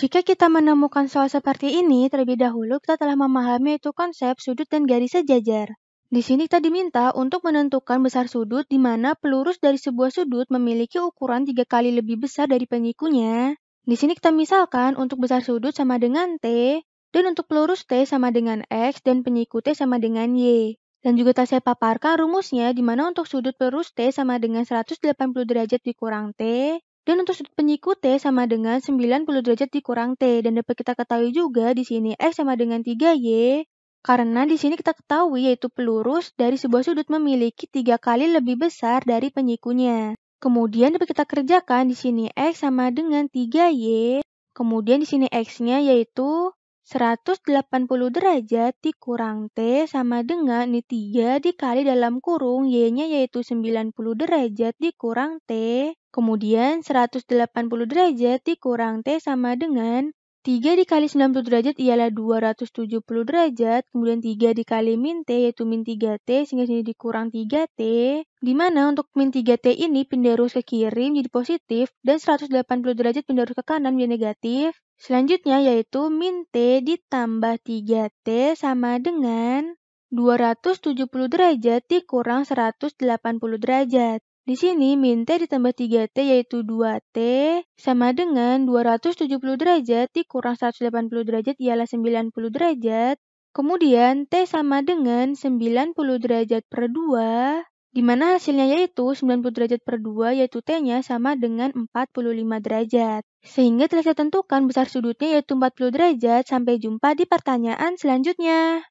Jika kita menemukan soal seperti ini, terlebih dahulu kita telah memahami itu konsep sudut dan garis sejajar. Di sini kita diminta untuk menentukan besar sudut di mana pelurus dari sebuah sudut memiliki ukuran tiga kali lebih besar dari pengikunya. Di sini kita misalkan untuk besar sudut sama dengan T, dan untuk pelurus T sama dengan X, dan penyiku T sama dengan Y. Dan juga kita saya paparkan rumusnya di mana untuk sudut pelurus T sama dengan 180 derajat dikurang T, dan untuk sudut penyiku T sama dengan 90 derajat dikurang T. Dan dapat kita ketahui juga di sini X sama dengan 3Y. Karena di sini kita ketahui yaitu pelurus dari sebuah sudut memiliki tiga kali lebih besar dari penyikunya. Kemudian dapat kita kerjakan di sini X sama dengan 3Y. Kemudian di sini X-nya yaitu 180 derajat dikurang T sama dengan 3 dikali dalam kurung Y-nya yaitu 90 derajat dikurang T. Kemudian 180 derajat dikurang T sama dengan 3 dikali 90 derajat ialah 270 derajat, kemudian 3 dikali min T yaitu min 3T, sehingga sini dikurang 3T, di mana untuk min 3T ini pindah rumus ke kiri menjadi positif, dan 180 derajat pindah rumus ke kanan menjadi negatif. Selanjutnya yaitu min T ditambah 3T sama dengan 270 derajat dikurang 180 derajat. Di sini minta ditambah 3T yaitu 2T sama dengan 270 derajat dikurang 180 derajat ialah 90 derajat. Kemudian T sama dengan 90 derajat per 2 di mana hasilnya yaitu 90 derajat per 2 yaitu T-nya sama dengan 45 derajat. Sehingga telah ditentukan besar sudutnya yaitu 40 derajat. Sampai jumpa di pertanyaan selanjutnya.